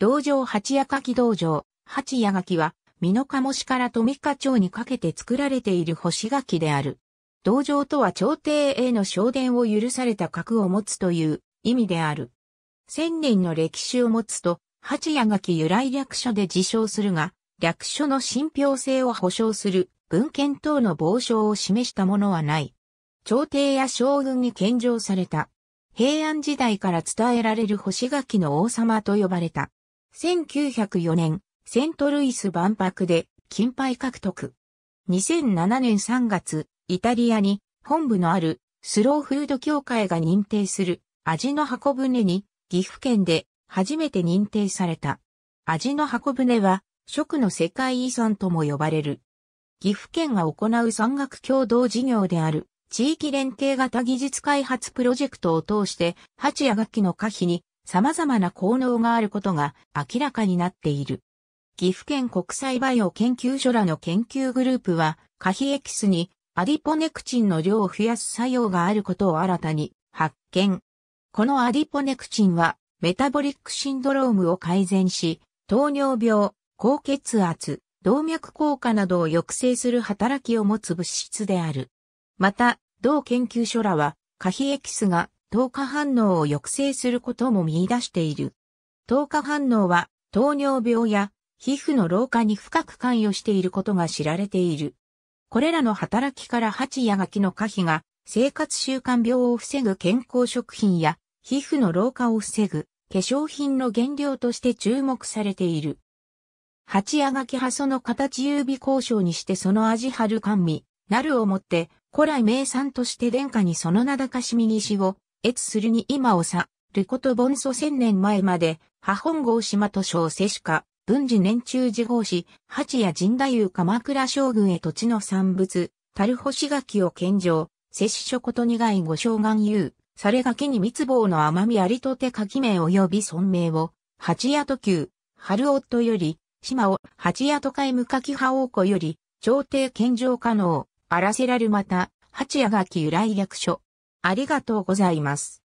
道場八夜垣道場、八夜垣は、美濃加茂市から富加町にかけて作られている星垣である。道場とは朝廷への昇殿を許された格を持つという意味である。千年の歴史を持つと、八夜垣由来略書で自称するが、略書の信憑性を保証する文献等の傍証を示したものはない。朝廷や将軍に献上された。平安時代から伝えられる星垣の王様と呼ばれた。1904年、セントルイス万博で金牌獲得。2007年3月、イタリアに本部のあるスローフード協会が認定する味の箱舟に岐阜県で初めて認定された。味の箱舟は食の世界遺産とも呼ばれる。岐阜県が行う山岳共同事業である地域連携型技術開発プロジェクトを通して、八や楽器の可否に様々な効能があることが明らかになっている。岐阜県国際バイオ研究所らの研究グループは、可比エキスにアディポネクチンの量を増やす作用があることを新たに発見。このアディポネクチンは、メタボリックシンドロームを改善し、糖尿病、高血圧、動脈硬化などを抑制する働きを持つ物質である。また、同研究所らは、可比エキスが糖化反応を抑制することも見出している。糖化反応は糖尿病や皮膚の老化に深く関与していることが知られている。これらの働きから蜂や柿の可否が生活習慣病を防ぐ健康食品や皮膚の老化を防ぐ化粧品の原料として注目されている。蜂や柿葉その形指交渉にしてその味春甘味、なるをもって古来名産として殿下にその名高しみにしを越するに今をさ、ること盆祖千年前まで、破本郷島と小世子か、文治年中時号し、八谷神太夫鎌倉将軍へ土地の産物、樽干し垣を献上、摂取書こと苦いご将願う、されがに密望の甘みありとて書名及び村名を、八谷と旧、春夫より、島を八谷都会無柿派王子より、朝廷献上可能、あらせらるまた、八谷垣由来略所、ありがとうございます。